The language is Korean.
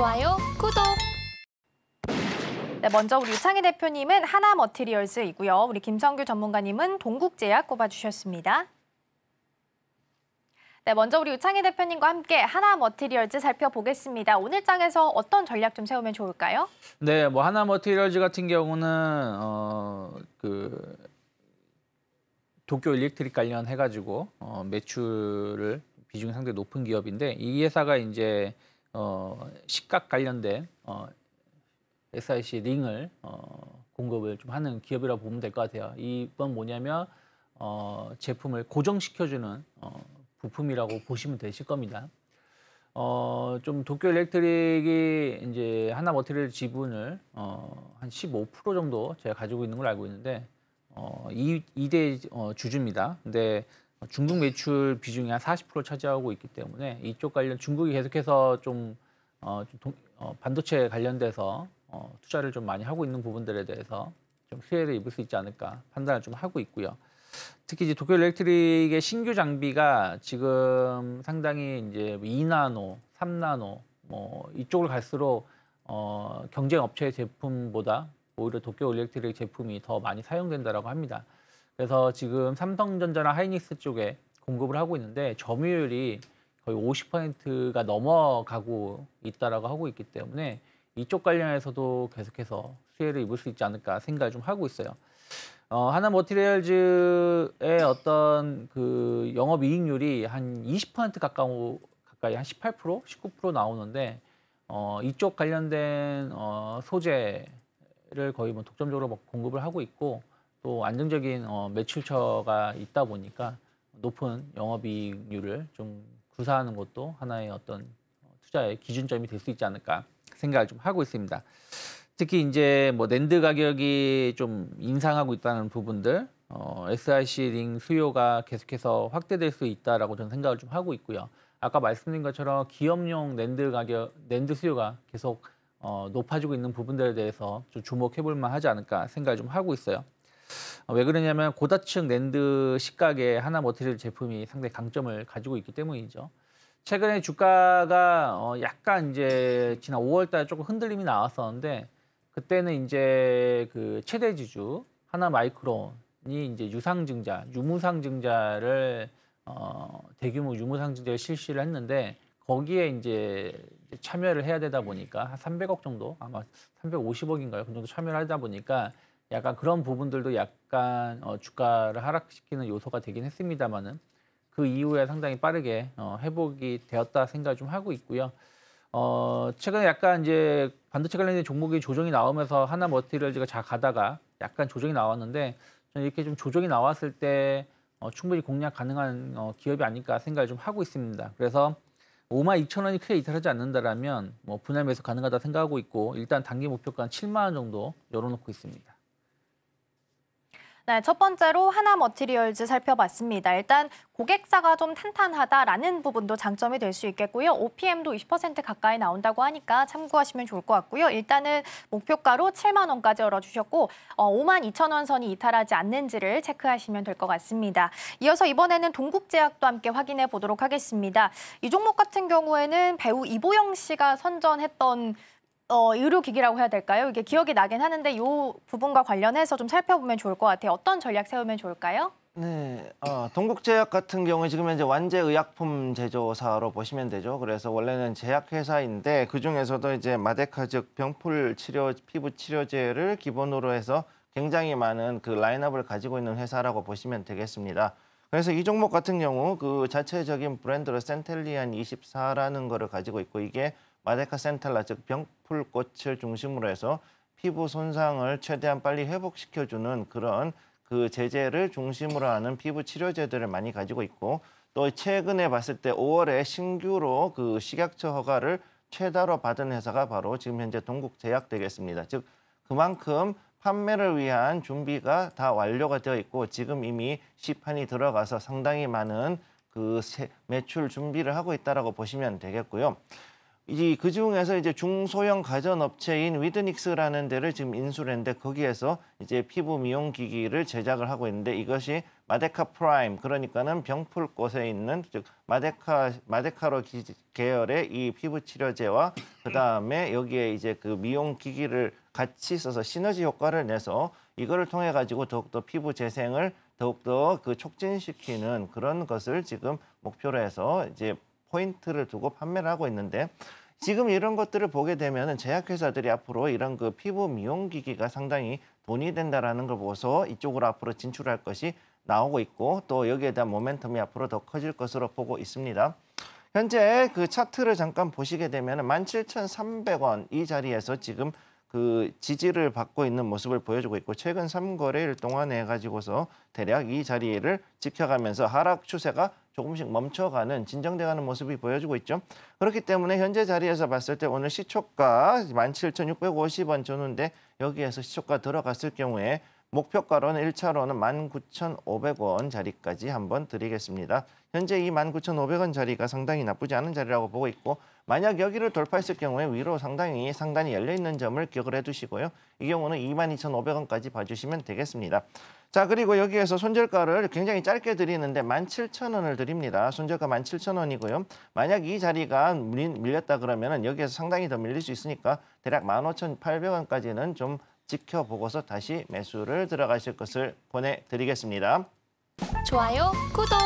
좋아요, 구독! 네, 먼저 우리 유창희 대표님은 하나 머티리얼즈이고요. 우리 김성규 전문가님은 동국제약 꼽아주셨습니다. 네, 먼저 우리 유창희 대표님과 함께 하나 머티리얼즈 살펴보겠습니다. 오늘 장에서 어떤 전략 좀 세우면 좋을까요? 네, 뭐 하나 머티리얼즈 같은 경우는 어, 그 도쿄 일렉트릭 관련 해가지고 어, 매출을 비중이 상당히 높은 기업인데 이 회사가 이제 어, 식각 관련된 어, SIC 링을 어, 공급을 좀 하는 기업이라고 보면 될 것 같아요. 이건 뭐냐면 어, 제품을 고정시켜주는 어, 부품이라고 보시면 되실 겁니다. 어, 좀 도쿄 엘렉트릭이 이제 하나 머티리얼 지분을 어, 한 15% 정도 제가 가지고 있는 걸 알고 있는데 어, 이, 이대 어, 주주입니다. 근데 중국 매출 비중이 한 40% 차지하고 있기 때문에 이쪽 관련 중국이 계속해서 좀, 어, 좀 동, 어, 반도체 관련돼서 어, 투자를 좀 많이 하고 있는 부분들에 대해서 좀수혜를 입을 수 있지 않을까 판단을 좀 하고 있고요. 특히 이제 도쿄 일렉트릭의 신규 장비가 지금 상당히 이제 2나노, 뭐 3나노 뭐이쪽을 갈수록 어, 경쟁 업체 제품보다 오히려 도쿄 일렉트릭 제품이 더 많이 사용된다라고 합니다. 그래서 지금 삼성전자나 하이닉스 쪽에 공급을 하고 있는데 점유율이 거의 50%가 넘어가고 있다라고 하고 있기 때문에 이쪽 관련해서도 계속해서 수혜를 입을 수 있지 않을까 생각을 좀 하고 있어요. 어, 하나 머티리얼즈의 어떤 그 영업 이익률이 한 20% 가까운 가까이 한 18%, 19% 나오는데 어, 이쪽 관련된 어, 소재를 거의 뭐 독점적으로 공급을 하고 있고 또 안정적인 어, 매출처가 있다 보니까 높은 영업이익률을 좀 구사하는 것도 하나의 어떤 투자의 기준점이 될 수 있지 않을까 생각을 좀 하고 있습니다. 특히 이제 뭐 랜드 가격이 좀 인상하고 있다는 부분들, 어, SRC 링 수요가 계속해서 확대될 수 있다라고 저는 생각을 좀 하고 있고요. 아까 말씀드린 것처럼 기업용 랜드 가격, 랜드 수요가 계속 어, 높아지고 있는 부분들에 대해서 좀 주목해볼 만하지 않을까 생각을 좀 하고 있어요. 어, 왜 그러냐면 고다층 랜드 시각에 하나 머티리 제품이 상당히 강점을 가지고 있기 때문이죠. 최근에 주가가 어 약간 이제 지난 5월달 조금 흔들림이 나왔었는데 그때는 이제 그 최대 지주 하나 마이크론이 이제 유상증자, 유무상증자를 어 대규모 유무상증자를 실시를 했는데 거기에 이제 참여를 해야 되다 보니까 한 300억 정도 아마 350억인가요? 그 정도 참여를 하다 보니까 약간 그런 부분들도 약간 어, 주가를 하락시키는 요소가 되긴 했습니다만은 그 이후에 상당히 빠르게 어, 회복이 되었다 생각을 좀 하고 있고요. 어, 최근에 약간 이제 반도체 관련된 종목이 조정이 나오면서 하나 머티리얼즈가 잘 가다가 약간 조정이 나왔는데 이렇게 좀 조정이 나왔을 때 어, 충분히 공략 가능한 어, 기업이 아닐까 생각을 좀 하고 있습니다. 그래서 5만 2천 원이 크게 이탈하지 않는다라면 뭐 분할 매수 가능하다 생각하고 있고 일단 단기 목표가는 7만 원 정도 열어놓고 있습니다. 네, 첫 번째로 하나 머티리얼즈 살펴봤습니다. 일단 고객사가 좀 탄탄하다라는 부분도 장점이 될 수 있겠고요. OPM도 20% 가까이 나온다고 하니까 참고하시면 좋을 것 같고요. 일단은 목표가로 7만 원까지 열어주셨고 어, 5만 2천 원 선이 이탈하지 않는지를 체크하시면 될 것 같습니다. 이어서 이번에는 동국제약도 함께 확인해 보도록 하겠습니다. 이 종목 같은 경우에는 배우 이보영 씨가 선전했던 어, 의료기기라고 해야 될까요? 이게 기억이 나긴 하는데 이 부분과 관련해서 좀 살펴보면 좋을 것 같아요. 어떤 전략 세우면 좋을까요? 네, 어, 동국제약 같은 경우에 지금 현재 완제의약품 제조사로 보시면 되죠. 그래서 원래는 제약회사인데 그중에서도 이제 마데카 즉 병풀 치료, 피부 치료제를 기본으로 해서 굉장히 많은 그 라인업을 가지고 있는 회사라고 보시면 되겠습니다. 그래서 이 종목 같은 경우 그 자체적인 브랜드로 센텔리안 24라는 거를 가지고 있고 이게 마데카센탈라 즉 병풀꽃을 중심으로 해서 피부 손상을 최대한 빨리 회복시켜주는 그런 그 제재를 중심으로 하는 피부 치료제들을 많이 가지고 있고 또 최근에 봤을 때 5월에 신규로 그 식약처 허가를 최다로 받은 회사가 바로 지금 현재 동국제약 되겠습니다. 즉 그만큼 판매를 위한 준비가 다 완료가 되어 있고 지금 이미 시판이 들어가서 상당히 많은 그 매출 준비를 하고 있다라고 보시면 되겠고요. 이그 중에서 이제 중소형 가전업체인 위드닉스라는 데를 지금 인수를 했는데 거기에서 이제 피부 미용 기기를 제작을 하고 있는데 이것이 마데카 프라임 그러니까는 병풀 꽃에 있는 즉 마데카 마데카로 기, 계열의 이 피부 치료제와 그다음에 여기에 이제 그 미용 기기를 같이 써서 시너지 효과를 내서 이거를 통해 가지고 더욱더 피부 재생을 더욱더 그 촉진시키는 그런 것을 지금 목표로 해서 이제 포인트를 두고 판매를 하고 있는데 지금 이런 것들을 보게 되면 은 제약회사들이 앞으로 이런 그 피부 미용기기가 상당히 돈이 된다라는 걸 보고서 이쪽으로 앞으로 진출할 것이 나오고 있고 또 여기에 대한 모멘텀이 앞으로 더 커질 것으로 보고 있습니다. 현재 그 차트를 잠깐 보시게 되면 은 17,300원 이 자리에서 지금 그 지지를 받고 있는 모습을 보여주고 있고 최근 3거래일 동안 해가지고서 대략 이 자리를 지켜가면서 하락 추세가 조금씩 멈춰가는 진정돼가는 모습이 보여주고 있죠. 그렇기 때문에 현재 자리에서 봤을 때 오늘 시초가 17,650원 줬는데 여기에서 시초가 들어갔을 경우에 목표가로는 1차로는 19,500원 자리까지 한번 드리겠습니다. 현재 이 19,500원 자리가 상당히 나쁘지 않은 자리라고 보고 있고 만약 여기를 돌파했을 경우에 위로 상당히 상단이 열려있는 점을 기억을 해두시고요. 이 경우는 22,500원까지 봐주시면 되겠습니다. 자 그리고 여기에서 손절가를 굉장히 짧게 드리는데 17,000원을 드립니다. 손절가 17,000원이고요. 만약 이 자리가 밀렸다 그러면 은 여기에서 상당히 더 밀릴 수 있으니까 대략 15,800원까지는 좀 지켜보고서 다시 매수를 들어가실 것을 보내드리겠습니다 좋아요, 구독!